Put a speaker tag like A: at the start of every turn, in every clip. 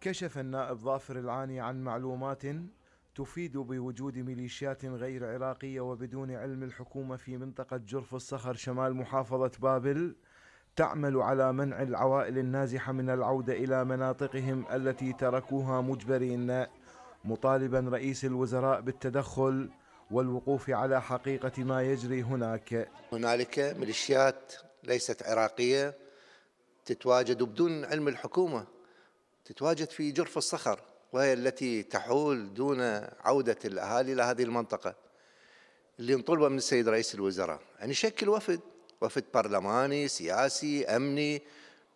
A: كشف النائب ظافر العاني عن معلومات تفيد بوجود ميليشيات غير عراقية وبدون علم الحكومة في منطقة جرف الصخر شمال محافظة بابل تعمل على منع العوائل النازحة من العودة إلى مناطقهم التي تركوها مجبرين مطالبا رئيس الوزراء بالتدخل والوقوف على حقيقة ما يجري هناك
B: هنالك ميليشيات ليست عراقية تتواجد بدون علم الحكومة تتواجد في جرف الصخر وهي التي تحول دون عودة الأهالي إلى هذه المنطقة اللي انطلبه من السيد رئيس الوزراء أن يعني يشكل وفد وفد برلماني سياسي أمني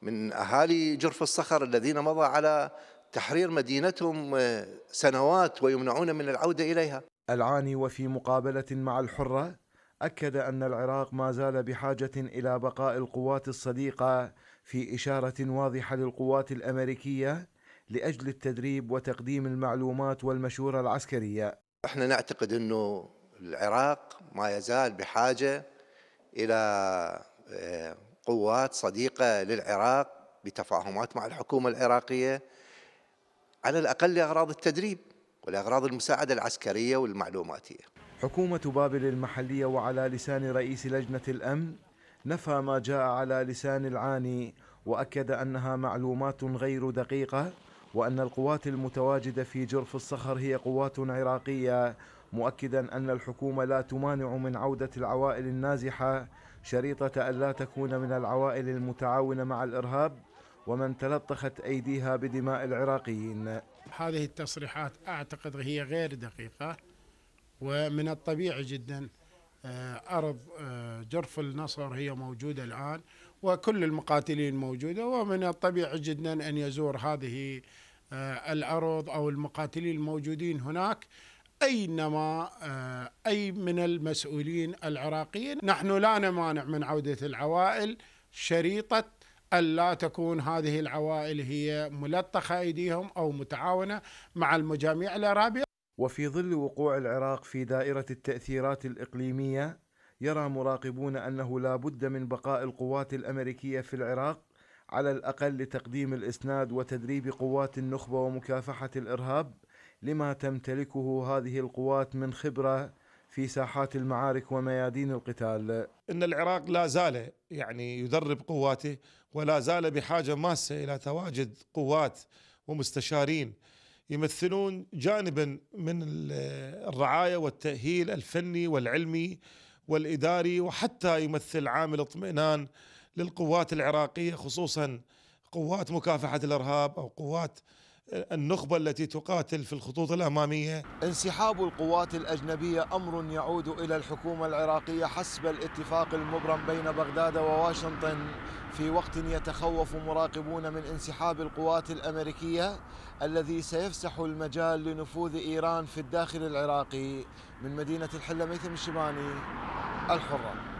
B: من أهالي جرف الصخر الذين مضى على تحرير مدينتهم آه، سنوات ويمنعون من العودة إليها العاني
A: وفي مقابلة مع الحرة أكد أن العراق ما زال بحاجة إلى بقاء القوات الصديقة في إشارة واضحة للقوات الأمريكية
B: لأجل التدريب وتقديم المعلومات والمشورة العسكرية احنا نعتقد أنه العراق ما يزال بحاجة إلى آه، قوات صديقة للعراق بتفاهمات مع الحكومة العراقية على الأقل لأغراض التدريب ولأغراض المساعدة العسكرية والمعلوماتية
A: حكومة بابل المحلية وعلى لسان رئيس لجنة الأمن نفى ما جاء على لسان العاني واكد انها معلومات غير دقيقه وان القوات المتواجده في جرف الصخر هي قوات عراقيه مؤكدا ان الحكومه لا تمانع من عوده العوائل النازحه شريطه الا تكون من العوائل المتعاونه مع الارهاب ومن تلطخت ايديها بدماء العراقيين.
C: هذه التصريحات اعتقد هي غير دقيقه ومن الطبيعي جدا آه، أرض آه، جرف النصر هي موجودة الآن وكل المقاتلين موجودة ومن الطبيعي جدا أن يزور هذه آه، الأرض أو المقاتلين الموجودين هناك أينما أي من المسؤولين العراقيين نحن لا نمانع من عودة العوائل شريطة ألا تكون هذه العوائل هي ملطخة أيديهم أو متعاونة مع المجاميع الأرابية وفي ظل وقوع العراق في
A: دائرة التأثيرات الإقليمية يرى مراقبون أنه لا بد من بقاء القوات الأمريكية في العراق على الأقل لتقديم الإسناد وتدريب قوات النخبة ومكافحة الإرهاب لما تمتلكه هذه القوات من خبرة في ساحات المعارك وميادين القتال إن العراق لا زال
D: يعني يدرب قواته ولا زال بحاجة ماسة إلى تواجد قوات ومستشارين يمثلون جانبا من الرعايه والتاهيل الفني والعلمي والاداري وحتى يمثل عامل اطمئنان للقوات العراقيه خصوصا قوات مكافحه الارهاب او قوات النخبة التي تقاتل في الخطوط الأمامية
A: انسحاب القوات
D: الأجنبية
A: أمر يعود إلى الحكومة العراقية حسب الاتفاق المبرم بين بغداد وواشنطن في وقت يتخوف مراقبون من انسحاب القوات الأمريكية الذي سيفسح المجال لنفوذ إيران في الداخل العراقي من مدينة الحلة ميثم الشباني الحرة